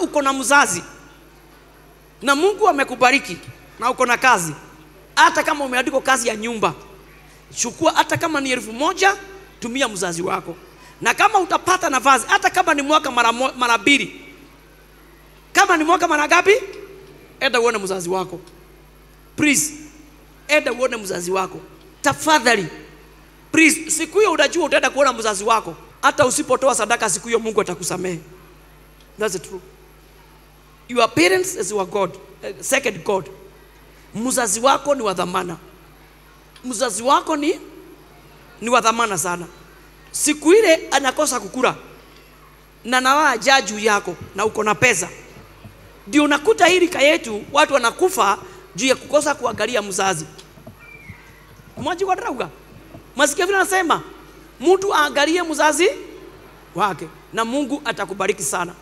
uko na mzazi na mungu amekubariki na uko na kazi hata kama umeandikwa kazi ya nyumba chukua hata kama ni elfu moja tumia mzazi wako na kama utapata nafasi hata kama ni mwaka mara mbili kama ni mwaka mara ngapi enda uone mzazi wako please enda uone mzazi wako tafadhali please siku hiyo unajua utaenda kuona mzazi wako hata usipotoa sadaka siku hiyo mungu atakusamehe thats true Your parents is your God, eh, second God. Mzazi wako ni wa dhamana. Mzazi wako ni ni wa dhamana sana. Siku ile anakosa kukura na nawaa jaa juu yako na uko na pesa, ndio unakuta hii rika yetu watu wanakufa juu ya kukosa kuangalia mzazi. Mwaji kwa drauga, masikia vile anasema mtu aangalie mzazi wake, na Mungu atakubariki sana.